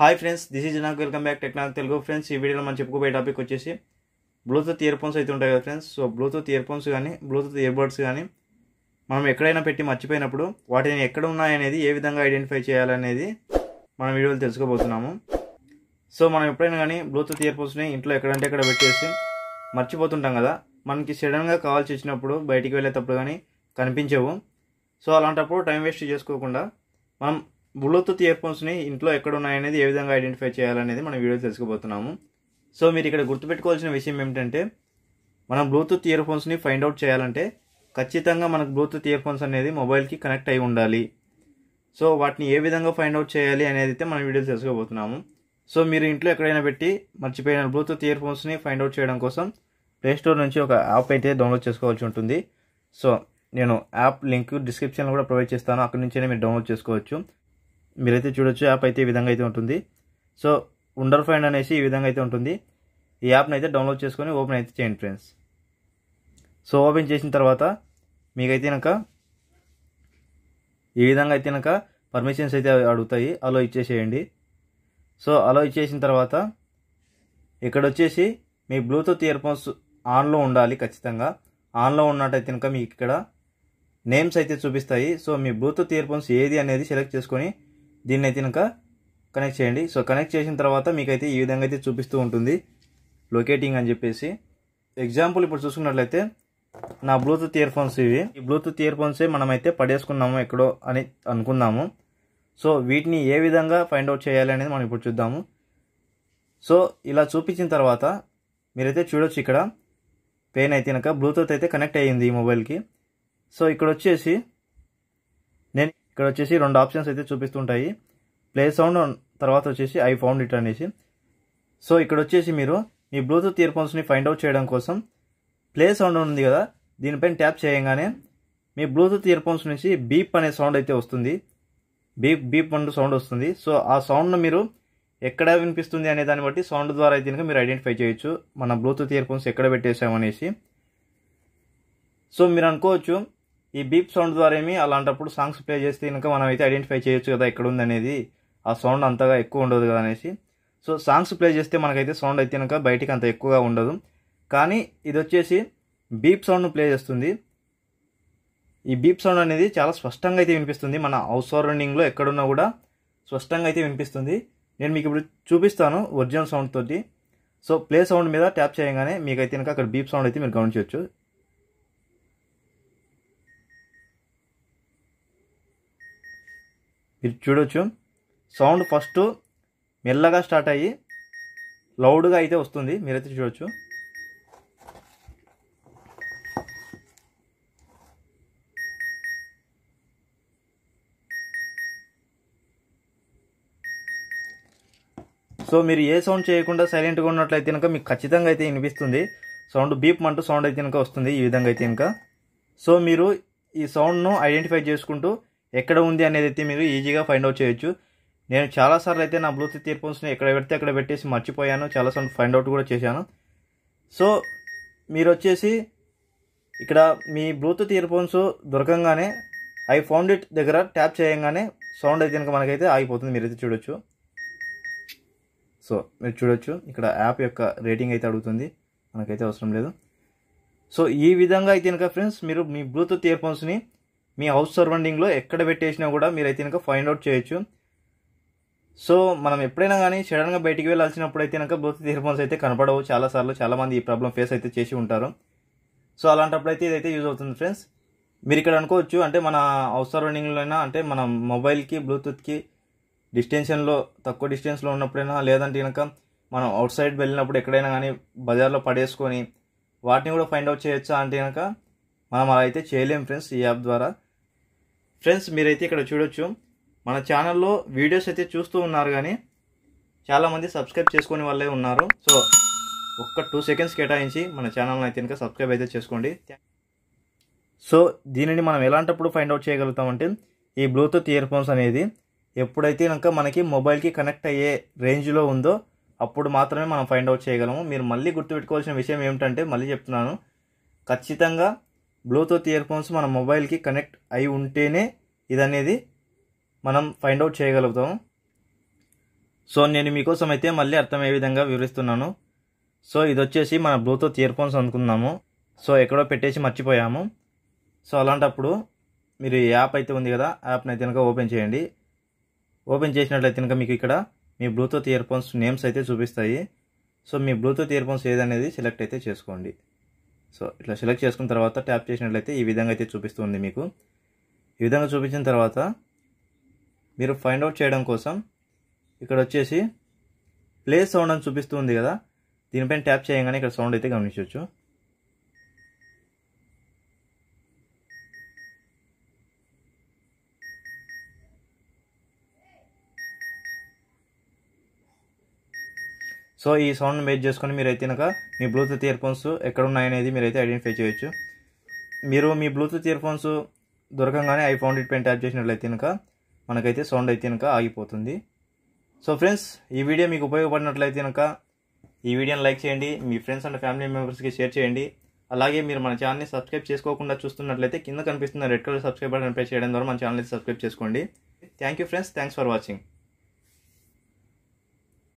hi friends this is నాకు welcome back technology Telugu friends ఈ వీడియోలో మనం చెప్పుకోబోయే టాపిక్ వచ్చేసి బ్లూటూత్ ఇయర్ ఫోన్స్ అయితే ఉంటాయి కదా friends so bluetooth ear phones కానీ బ్లూటూత్ ఇయర్బడ్స్ కానీ మనం ఎక్కడైనా పెట్టి మర్చిపోయినప్పుడు వాటిని ఎక్కడ ఉన్నాయనేది ఏ విధంగా ఐడెంటిఫై చేయాలనేది మనం వీడియోలు తెలుసుకోబోతున్నాము సో మనం ఎప్పుడైనా కానీ బ్లూటూత్ ఇయర్ ఫోన్స్ని ఇంట్లో ఎక్కడంటే ఎక్కడ పెట్టేసి మర్చిపోతుంటాం కదా మనకి సడన్గా కావాల్సి వచ్చినప్పుడు బయటికి వెళ్ళేటప్పుడు కానీ కనిపించవు సో అలాంటప్పుడు టైం వేస్ట్ చేసుకోకుండా మనం బ్లూటూత్ ఇయర్ ఫోన్స్ని ఇంట్లో ఎక్కడ ఉన్నాయనేది ఏ విధంగా ఐడెంటిఫై చేయాలనేది మనం వీడియో తెలుసుకోబోతున్నాము సో మీరు ఇక్కడ గుర్తుపెట్టుకోవాల్సిన విషయం ఏమిటంటే మనం బ్లూటూత్ ఇయర్ ఫోన్స్ని ఫైండ్ అవుట్ చేయాలంటే ఖచ్చితంగా మనకు బ్లూటూత్ ఇయర్ ఫోన్స్ అనేది మొబైల్కి కనెక్ట్ అయి ఉండాలి సో వాటిని ఏ విధంగా ఫైండ్ అవుట్ చేయాలి అనేది అయితే మనం వీడియో తెలుసుకోబోతున్నాము సో మీరు ఇంట్లో ఎక్కడైనా పెట్టి మర్చిపోయిన బ్లూటూత్ ఇయర్ ఫోన్స్ని ఫైండ్ అవుట్ చేయడం కోసం ప్లేస్టోర్ నుంచి ఒక యాప్ అయితే డౌన్లోడ్ చేసుకోవాల్సి ఉంటుంది సో నేను యాప్ లింక్ డిస్క్రిప్షన్లో కూడా ప్రొవైడ్ చేస్తాను అక్కడి నుంచే మీరు డౌన్లోడ్ చేసుకోవచ్చు మీరైతే చూడొచ్చు యాప్ అయితే ఈ విధంగా అయితే ఉంటుంది సో ఉండర్ ఫైండ్ అనేసి ఈ విధంగా అయితే ఉంటుంది ఈ యాప్ని అయితే డౌన్లోడ్ చేసుకొని ఓపెన్ అయితే చేయండి ఫ్రెండ్స్ సో ఓపెన్ చేసిన తర్వాత మీకైతే కనుక ఈ విధంగా అయితే కనుక పర్మిషన్స్ అయితే అడుగుతాయి అలో ఇచ్చేసేయండి సో అలో ఇచ్చేసిన తర్వాత ఇక్కడ వచ్చేసి మీ బ్లూటూత్ ఇయర్ ఫోన్స్ ఆన్లో ఉండాలి ఖచ్చితంగా ఆన్లో ఉన్నట్టయితే కనుక మీకు ఇక్కడ నేమ్స్ అయితే చూపిస్తాయి సో మీ బ్లూటూత్ ఇయర్ ఫోన్స్ ఏది అనేది సెలెక్ట్ చేసుకొని దీన్ని అయితే ఇంకా కనెక్ట్ చేయండి సో కనెక్ట్ చేసిన తర్వాత మీకైతే ఈ విధంగా అయితే చూపిస్తూ ఉంటుంది లొకేటింగ్ అని చెప్పేసి ఎగ్జాంపుల్ ఇప్పుడు చూసుకున్నట్లయితే నా బ్లూటూత్ ఇయర్ ఫోన్స్ ఇవి ఈ బ్లూటూత్ ఇయర్ మనం మనమైతే పడేసుకున్నాము ఎక్కడో అని అనుకుందాము సో వీటిని ఏ విధంగా ఫైండ్ అవుట్ చేయాలి అనేది మనం ఇప్పుడు చూద్దాము సో ఇలా చూపించిన తర్వాత మీరైతే చూడొచ్చు ఇక్కడ పెయిన్ అయితే కనుక బ్లూటూత్ అయితే కనెక్ట్ అయ్యింది ఈ మొబైల్కి సో ఇక్కడ వచ్చేసి ఇక్కడ వచ్చేసి రెండు ఆప్షన్స్ అయితే చూపిస్తుంటాయి ప్లే సౌండ్ తర్వాత వచ్చేసి ఐ ఫౌండ్ ఇట్ అనేసి సో ఇక్కడ వచ్చేసి మీరు మీ బ్లూటూత్ ఇయర్ ఫోన్స్ని ఫైండ్ అవుట్ చేయడం కోసం ప్లే సౌండ్ ఉంది కదా దీనిపైన ట్యాప్ చేయగానే మీ బ్లూటూత్ ఇయర్ ఫోన్స్ నుంచి బీప్ అనే సౌండ్ అయితే వస్తుంది బీప్ బీప్ అంటూ సౌండ్ వస్తుంది సో ఆ సౌండ్ను మీరు ఎక్కడ వినిపిస్తుంది అనే దాన్ని బట్టి సౌండ్ ద్వారా అయితే మీరు ఐడెంటిఫై చేయొచ్చు మన బ్లూటూత్ ఇయర్ ఫోన్స్ ఎక్కడ పెట్టేసామనేసి సో మీరు అనుకోవచ్చు ఈ బీప్ సౌండ్ ద్వారా ఏమి అలాంటప్పుడు సాంగ్స్ ప్లే చేస్తే ఇంకా మనం అయితే ఐడెంటిఫై చేయొచ్చు కదా ఎక్కడ ఉందనేది ఆ సౌండ్ అంతగా ఎక్కువ ఉండదు కదా అనేసి సో సాంగ్స్ ప్లే చేస్తే మనకైతే సౌండ్ అయితే కనుక బయటికి అంత ఎక్కువగా ఉండదు కానీ ఇది వచ్చేసి బీప్ సౌండ్ ప్లే చేస్తుంది ఈ బీప్ సౌండ్ అనేది చాలా స్పష్టంగా అయితే వినిపిస్తుంది మన హౌస్ సరౌండింగ్లో ఎక్కడున్నా కూడా స్పష్టంగా అయితే వినిపిస్తుంది నేను మీకు ఇప్పుడు చూపిస్తాను ఒరిజినల్ సౌండ్ తోటి సో ప్లే సౌండ్ మీద ట్యాప్ చేయగానే మీకైతే కనుక అక్కడ బీప్ సౌండ్ అయితే మీరు గమనించవచ్చు మీరు చూడొచ్చు సౌండ్ ఫస్ట్ మెల్లగా స్టార్ట్ అయ్యి లౌడ్గా అయితే వస్తుంది మీరైతే చూడొచ్చు సో మీరు ఏ సౌండ్ చేయకుండా సైలెంట్గా ఉన్నట్లయితే కనుక మీకు ఖచ్చితంగా అయితే వినిపిస్తుంది సౌండ్ బీప్ అంటూ సౌండ్ అయితే కనుక వస్తుంది ఈ విధంగా అయితే కనుక సో మీరు ఈ సౌండ్ను ఐడెంటిఫై చేసుకుంటూ ఎక్కడ ఉంది అనేది అయితే మీరు ఈజీగా ఫైండ్ అవుట్ చేయొచ్చు నేను చాలాసార్లు అయితే నా బ్లూటూత్ ఇయర్ ఫోన్స్ని ఎక్కడ పెడితే అక్కడ పెట్టేసి మర్చిపోయాను చాలాసార్లు ఫైండ్ అవుట్ కూడా చేశాను సో మీరు వచ్చేసి ఇక్కడ మీ బ్లూటూత్ ఇయర్ ఫోన్స్ దొరకంగానే ఐ ఫౌండ్ ఇట్ దగ్గర ట్యాప్ చేయగానే సౌండ్ అయితే కనుక మనకైతే ఆగిపోతుంది మీరైతే చూడొచ్చు సో మీరు చూడొచ్చు ఇక్కడ యాప్ యొక్క రేటింగ్ అయితే అడుగుతుంది మనకైతే అవసరం లేదు సో ఈ విధంగా అయితే కనుక ఫ్రెండ్స్ మీరు మీ బ్లూటూత్ ఇయర్ ఫోన్స్ని మీ హౌస్ సరౌండింగ్లో ఎక్కడ పెట్టేసినా కూడా మీరు అయితే కనుక ఫైండ్ అవుట్ చేయొచ్చు సో మనం ఎప్పుడైనా కానీ సడన్గా బయటికి వెళ్ళాల్సినప్పుడు అయితే కనుక బ్లూటూత్ ఇయర్ ఫోన్స్ అయితే కనపడవు చాలాసార్లు చాలామంది ఈ ప్రాబ్లం ఫేస్ అయితే చేసి ఉంటారు సో అలాంటప్పుడు అయితే ఇదైతే యూజ్ అవుతుంది ఫ్రెండ్స్ మీరు ఇక్కడ అనుకోవచ్చు అంటే మన హౌస్ సరౌండింగ్లోనైనా అంటే మన మొబైల్కి బ్లూటూత్కి డిస్టెన్షన్లో తక్కువ డిస్టెన్స్లో ఉన్నప్పుడైనా లేదంటే కనుక మనం అవుట్ సైడ్ వెళ్ళినప్పుడు ఎక్కడైనా కానీ బజార్లో పడేసుకొని వాటిని కూడా ఫైండ్ అవుట్ చేయొచ్చా అంటే కనుక మనం అలా అయితే చేయలేం ఫ్రెండ్స్ ఈ యాప్ ద్వారా ఫ్రెండ్స్ మీరైతే ఇక్కడ చూడొచ్చు మన ఛానల్లో వీడియోస్ అయితే చూస్తూ ఉన్నారు కానీ చాలామంది సబ్స్క్రైబ్ చేసుకునే వాళ్ళే ఉన్నారు సో ఒక్క టూ సెకండ్స్ కేటాయించి మన ఛానల్ని అయితే ఇంకా సబ్స్క్రైబ్ అయితే చేసుకోండి సో దీనిని మనం ఎలాంటప్పుడు ఫైండ్ అవుట్ చేయగలుగుతామంటే ఈ బ్లూటూత్ ఇయర్ ఫోన్స్ అనేది ఎప్పుడైతే కనుక మనకి మొబైల్కి కనెక్ట్ అయ్యే రేంజ్లో ఉందో అప్పుడు మాత్రమే మనం ఫైండ్ అవుట్ చేయగలము మీరు మళ్ళీ గుర్తుపెట్టుకోవాల్సిన విషయం ఏమిటంటే మళ్ళీ చెప్తున్నాను ఖచ్చితంగా బ్లూటూత్ ఇయర్ ఫోన్స్ మన మొబైల్కి కనెక్ట్ అయి ఉంటేనే ఇది అనేది మనం ఫైండ్ అవుట్ చేయగలుగుతాం సో నేను మీకోసం అయితే మళ్ళీ అర్థమయ్యే విధంగా వివరిస్తున్నాను సో ఇది వచ్చేసి మన బ్లూటూత్ ఇయర్ ఫోన్స్ అనుకుందాము సో ఎక్కడో పెట్టేసి మర్చిపోయాము సో అలాంటప్పుడు మీరు యాప్ అయితే ఉంది కదా యాప్ని అయితే కనుక ఓపెన్ చేయండి ఓపెన్ చేసినట్లయితే కనుక మీకు ఇక్కడ మీ బ్లూటూత్ ఇయర్ ఫోన్స్ నేమ్స్ అయితే చూపిస్తాయి సో మీ బ్లూటూత్ ఇయర్ ఫోన్స్ ఏదనేది సెలెక్ట్ అయితే చేసుకోండి సో ఇట్లా సెలెక్ట్ చేసుకున్న తర్వాత ట్యాప్ చేసినట్లయితే ఈ విధంగా అయితే చూపిస్తుంది మీకు ఈ విధంగా చూపించిన తర్వాత మీరు ఫైండ్ అవుట్ చేయడం కోసం ఇక్కడ వచ్చేసి ప్లే సౌండ్ అని చూపిస్తుంది కదా దీనిపైన ట్యాప్ చేయగానే ఇక్కడ సౌండ్ అయితే గమనించవచ్చు సో ఈ సౌండ్ మేజ్ చేసుకొని మీరైతే కనుక మీ బ్లూటూత్ ఇయర్ ఫోన్స్ ఎక్కడ ఉన్నాయనేది మీరైతే ఐడెంటిఫై చేయొచ్చు మీరు మీ బ్లూటూత్ ఇయర్ ఫోన్స్ దొరకంగానే ఐ ఫౌండ్ ఇట్ పైన ట్యాప్ చేసినట్లయితే కనుక మనకైతే సౌండ్ అయితే కనుక ఆగిపోతుంది సో ఫ్రెండ్స్ ఈ వీడియో మీకు ఉపయోగపడినట్లయితే కనుక ఈ వీడియోని లైక్ చేయండి మీ ఫ్రెండ్స్ అండ్ ఫ్యామిలీ మెంబర్స్కి షేర్ చేయండి అలాగే మీరు మన ఛానల్ని సబ్స్క్రైబ్ చేసుకోకుండా చూస్తున్నట్లయితే కింద కనిపిస్తున్న రెడ్ కలర్ సబ్స్క్రైబ్ బటన్ పై చేయడం ద్వారా మన ఛానల్ని సబ్స్క్రైబ్ చేసుకోండి thank you friends thanks for watching